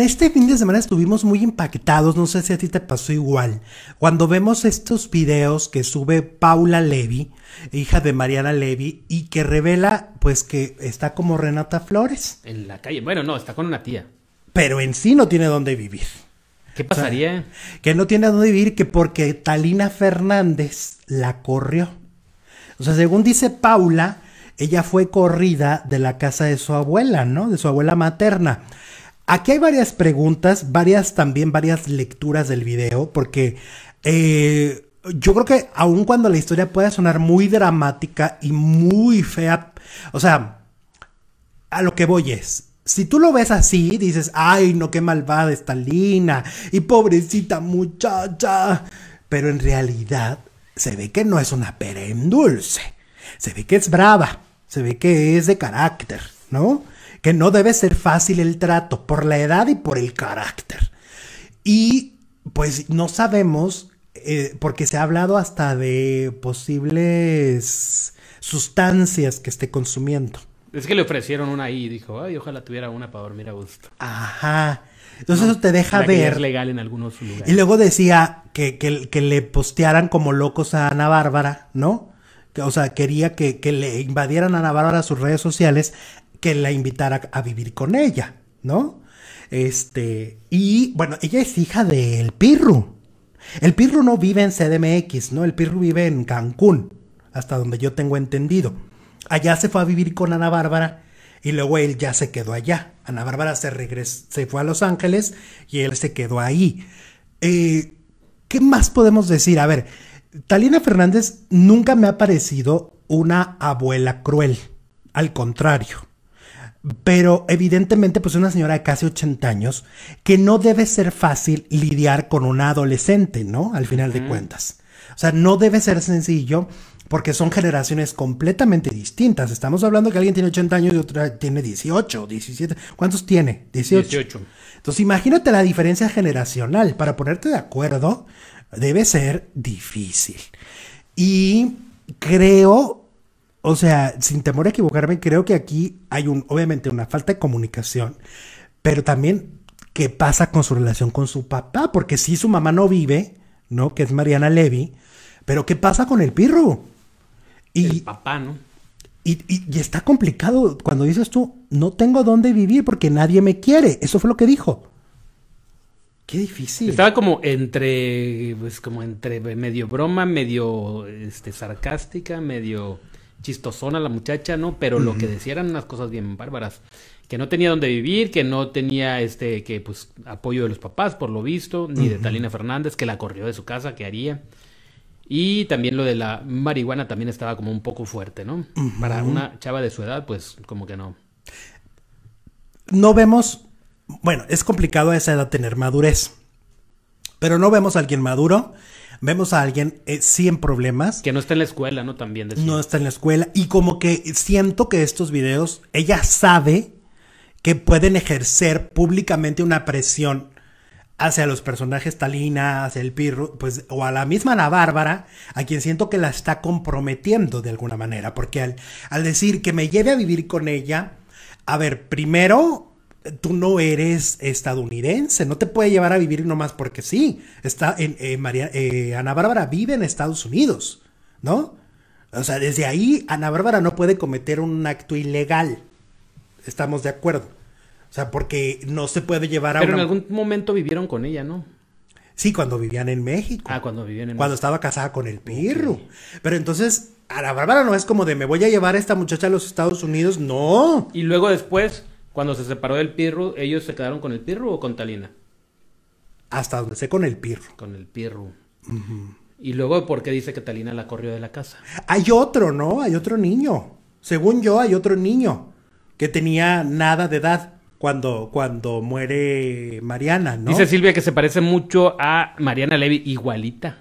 Este fin de semana estuvimos muy impactados, no sé si a ti te pasó igual, cuando vemos estos videos que sube Paula Levy, hija de Mariana Levy, y que revela pues que está como Renata Flores. En la calle, bueno, no, está con una tía. Pero en sí no tiene dónde vivir. ¿Qué pasaría? que no tiene dónde vivir, que porque Talina Fernández la corrió. O sea, según dice Paula, ella fue corrida de la casa de su abuela, ¿no? De su abuela materna. Aquí hay varias preguntas, varias también, varias lecturas del video, porque eh, yo creo que aun cuando la historia pueda sonar muy dramática y muy fea, o sea, a lo que voy es, si tú lo ves así, dices, ay, no, qué malvada está Lina y pobrecita muchacha, pero en realidad se ve que no es una pera en dulce, se ve que es brava, se ve que es de carácter, ¿no? que no debe ser fácil el trato por la edad y por el carácter. Y pues no sabemos, eh, porque se ha hablado hasta de posibles sustancias que esté consumiendo. Es que le ofrecieron una ahí y dijo, ay, ojalá tuviera una para dormir a gusto. Ajá. Entonces eso te deja ver. legal en algunos lugares. Y luego decía que, que, le postearan como locos a Ana Bárbara, ¿no? o sea, quería que, que, le invadieran a Ana Bárbara sus redes sociales que la invitara a vivir con ella, ¿no? Este, y bueno, ella es hija del Pirru. El Pirru no vive en CDMX, ¿no? El Pirru vive en Cancún, hasta donde yo tengo entendido. Allá se fue a vivir con Ana Bárbara y luego él ya se quedó allá. Ana Bárbara se regresó, se fue a Los Ángeles y él se quedó ahí. Eh, ¿Qué más podemos decir? A ver, Talina Fernández nunca me ha parecido una abuela cruel. Al contrario, pero evidentemente, pues una señora de casi 80 años que no debe ser fácil lidiar con un adolescente, ¿no? Al final de cuentas. O sea, no debe ser sencillo porque son generaciones completamente distintas. Estamos hablando que alguien tiene 80 años y otra tiene 18, 17. ¿Cuántos tiene? 18. 18. Entonces, imagínate la diferencia generacional. Para ponerte de acuerdo, debe ser difícil. Y creo o sea, sin temor a equivocarme, creo que aquí hay un, obviamente una falta de comunicación, pero también qué pasa con su relación con su papá, porque si sí, su mamá no vive, ¿no? Que es Mariana Levy, pero qué pasa con el pirro. Y, papá, ¿no? Y, está complicado cuando dices tú, no tengo dónde vivir porque nadie me quiere. Eso fue lo que dijo. Qué difícil. Estaba como entre, pues como entre medio broma, medio este, sarcástica, medio chistosona la muchacha, ¿no? Pero lo que decía eran unas cosas bien bárbaras. Que no tenía dónde vivir, que no tenía este, que pues apoyo de los papás, por lo visto, ni de Talina Fernández, que la corrió de su casa, que haría. Y también lo de la marihuana también estaba como un poco fuerte, ¿no? Para una chava de su edad, pues como que no. No vemos, bueno, es complicado a esa edad tener madurez, pero no vemos a alguien maduro vemos a alguien sin eh, problemas. Que no está en la escuela, ¿no? También. No está en la escuela. Y como que siento que estos videos, ella sabe que pueden ejercer públicamente una presión hacia los personajes Talina, hacia el Pirro, pues, o a la misma La Bárbara, a quien siento que la está comprometiendo de alguna manera, porque al decir que me lleve a vivir con ella, a ver, primero tú no eres estadounidense, no te puede llevar a vivir nomás porque sí. Está en, eh, María, eh, Ana Bárbara vive en Estados Unidos, ¿no? O sea, desde ahí Ana Bárbara no puede cometer un acto ilegal. Estamos de acuerdo. O sea, porque no se puede llevar a Pero en algún momento vivieron con ella, ¿no? Sí, cuando vivían en México. Ah, cuando vivían en Cuando estaba casada con el perro. Pero entonces, Ana Bárbara no es como de me voy a llevar a esta muchacha a los Estados Unidos, no. Y luego después cuando se separó del Pirru, ¿ellos se quedaron con el Pirru o con Talina? Hasta donde sé, con el Pirru. Con el Pirru. Y luego, ¿por qué dice que Talina la corrió de la casa? Hay otro, ¿no? Hay otro niño. Según yo, hay otro niño que tenía nada de edad cuando, cuando muere Mariana, ¿no? Dice Silvia que se parece mucho a Mariana Levy, igualita.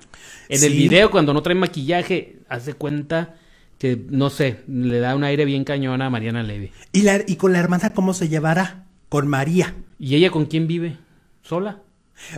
En el video, cuando no trae maquillaje, hace cuenta que no sé, le da un aire bien cañón a Mariana Levy. ¿Y, ¿Y con la hermana cómo se llevará? Con María. ¿Y ella con quién vive? ¿Sola?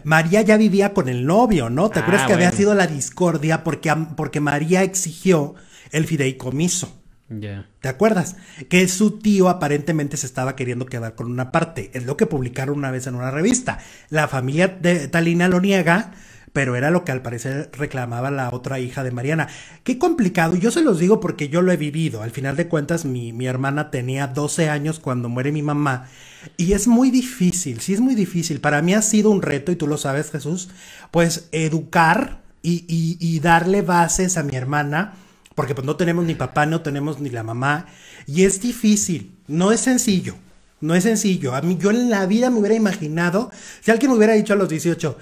María ya vivía con el novio, ¿no? ¿Te ah, acuerdas que había sido la discordia porque, porque María exigió el fideicomiso? Ya. ¿Te acuerdas? Que su tío aparentemente se estaba queriendo quedar con una parte. Es lo que publicaron una vez en una revista. La familia de Talina lo niega, pero era lo que al parecer reclamaba la otra hija de Mariana. Qué complicado, yo se los digo porque yo lo he vivido. Al final de cuentas, mi, hermana tenía 12 años cuando muere mi mamá. Y es muy difícil, sí es muy difícil. Para mí ha sido un reto, y tú lo sabes, Jesús, pues educar y, darle bases a mi hermana porque pues no tenemos ni papá, no tenemos ni la mamá, y es difícil, no es sencillo, no es sencillo. A mí yo en la vida me hubiera imaginado, si alguien me hubiera dicho a los 18,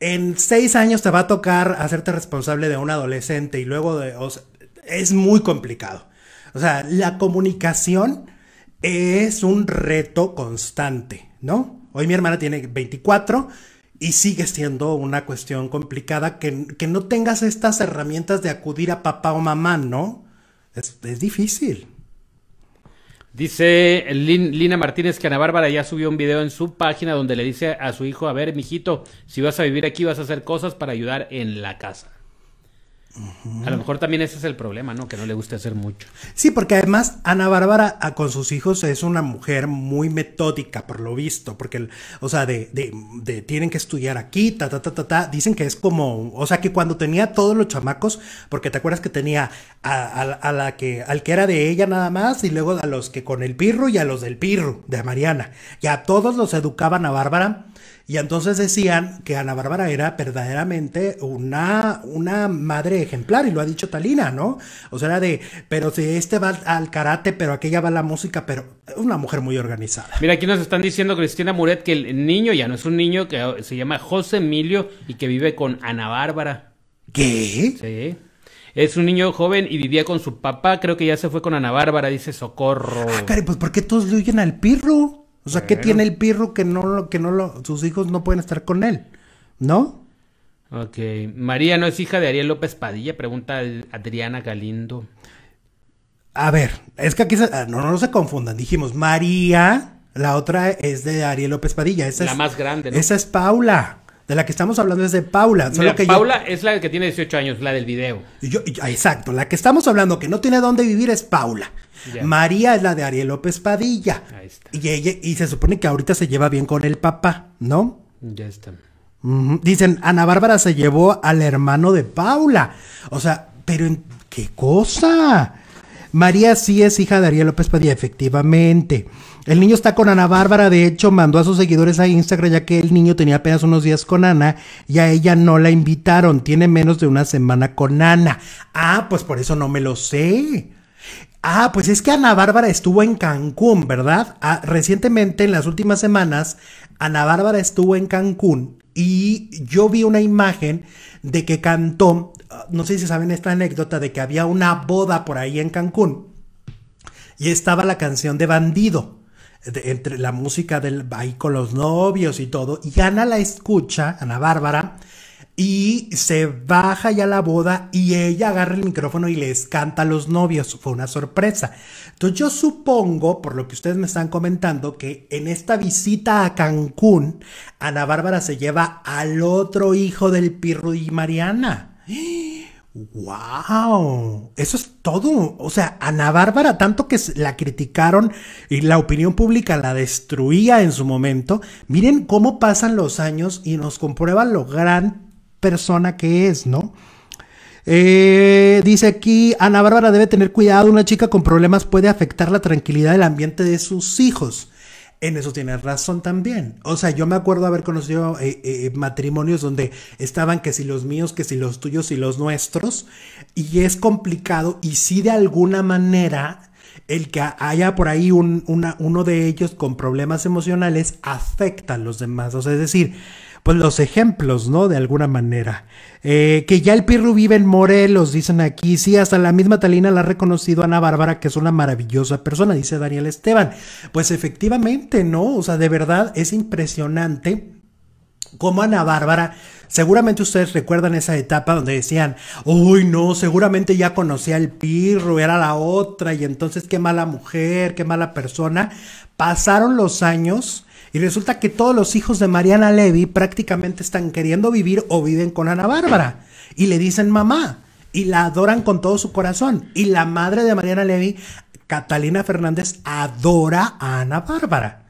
en seis años te va a tocar hacerte responsable de un adolescente y luego de... es muy complicado. O sea, la comunicación es un reto constante, ¿no? Hoy mi hermana tiene 24 y sigue siendo una cuestión complicada que, no tengas estas herramientas de acudir a papá o mamá, ¿no? es difícil. Dice Lina Martínez que Ana Bárbara ya subió un video en su página donde le dice a su hijo, a ver, mijito, si vas a vivir aquí vas a hacer cosas para ayudar en la casa. A lo mejor también ese es el problema, ¿no? Que no le guste hacer mucho. Sí, porque además Ana Bárbara ah, con sus hijos es una mujer muy metódica, por lo visto, porque, o sea, de, de, tienen que estudiar aquí, ta, ta, ta, ta, ta, dicen que es como, o sea, que cuando tenía todos los chamacos, porque te acuerdas que tenía a, la que, al que era de ella nada más, y luego a los que con el pirro y a los del pirro, de Mariana, y a todos los educaban a Bárbara y entonces decían que Ana Bárbara era verdaderamente una, una madre ejemplar, y lo ha dicho Talina, ¿no? O sea, era de, pero si este va al karate, pero aquella va a la música, pero es una mujer muy organizada. Mira, aquí nos están diciendo Cristina Muret que el niño ya no es un niño, que se llama José Emilio y que vive con Ana Bárbara. ¿Qué? Sí. Es un niño joven y vivía con su papá. Creo que ya se fue con Ana Bárbara, dice Socorro. Ah, pues ¿por qué todos le huyen al pirro? O sea, ¿qué tiene el pirro que no lo, que no lo, sus hijos no pueden estar con él? ¿No? Ok. María no es hija de Ariel López Padilla, pregunta Adriana Galindo. A ver, es que aquí ah, no, no se confundan. Dijimos María, la otra es de Ariel López Padilla. Esa la más grande, Esa es Paula. De la que estamos hablando es de Paula. Paula es la que tiene 18 años, la del video. Ah, exacto, la que estamos hablando que no tiene dónde vivir es Paula. María es la de Ariel López Padilla. Ahí está. Y, se supone que ahorita se lleva bien con el papá, ¿no? Ya está. Dicen, Ana Bárbara se llevó al hermano de Paula. O sea, pero en, ¿qué cosa? María sí es hija de Ariel López Padilla, efectivamente. El niño está con Ana Bárbara, de hecho mandó a sus seguidores a Instagram ya que el niño tenía apenas unos días con Ana y a ella no la invitaron, tiene menos de una semana con Ana. Ah, pues por eso no me lo sé. Ah, pues es que Ana Bárbara estuvo en Cancún, ¿verdad? Ah, recientemente, en las últimas semanas, Ana Bárbara estuvo en Cancún y yo vi una imagen de que cantó Ah, no sé si saben esta anécdota de que había una boda por ahí en Cancún y estaba la canción de Bandido, entre la música del ahí con los novios y todo, y Ana la escucha, Ana Bárbara, y se baja ya la boda y ella agarra el micrófono y les canta a los novios. Fue una sorpresa. Entonces yo supongo, por lo que ustedes me están comentando, que en esta visita a Cancún, Ana Bárbara se lleva al otro hijo del Pirru y Mariana. ¡Wow! Eso es todo. O sea, Ana Bárbara, tanto que la criticaron y la opinión pública la destruía en su momento, miren cómo pasan los años y nos comprueba lo gran persona que es, ¿no? Eh, dice aquí, Ana Bárbara debe tener cuidado, una chica con problemas puede afectar la tranquilidad del ambiente de sus hijos. En eso tienes razón también. O sea, yo me acuerdo haber conocido eh, eh, matrimonios donde estaban que si los míos, que si los tuyos y los nuestros. Y es complicado y si de alguna manera el que haya por ahí una, uno de ellos con problemas emocionales afecta a los demás. O sea, es decir, pues los ejemplos, ¿no? De alguna manera. Eh, que ya el Pirru vive en Morelos, dicen aquí. Sí, hasta la misma Talina la ha reconocido Ana Bárbara, que es una maravillosa persona, dice Daniel Esteban. Pues efectivamente, ¿no? O sea, de verdad es impresionante cómo Ana Bárbara. Seguramente ustedes recuerdan esa etapa donde decían, uy, no, seguramente ya conocía al pirro, era la otra, y entonces qué mala mujer, qué mala persona. Pasaron los años y resulta que todos los hijos de Mariana Levy prácticamente están queriendo vivir o viven con Ana Bárbara. Y le dicen mamá. Y la adoran con todo su corazón. Y la madre de Mariana Levy, Catalina Fernández, adora a Ana Bárbara.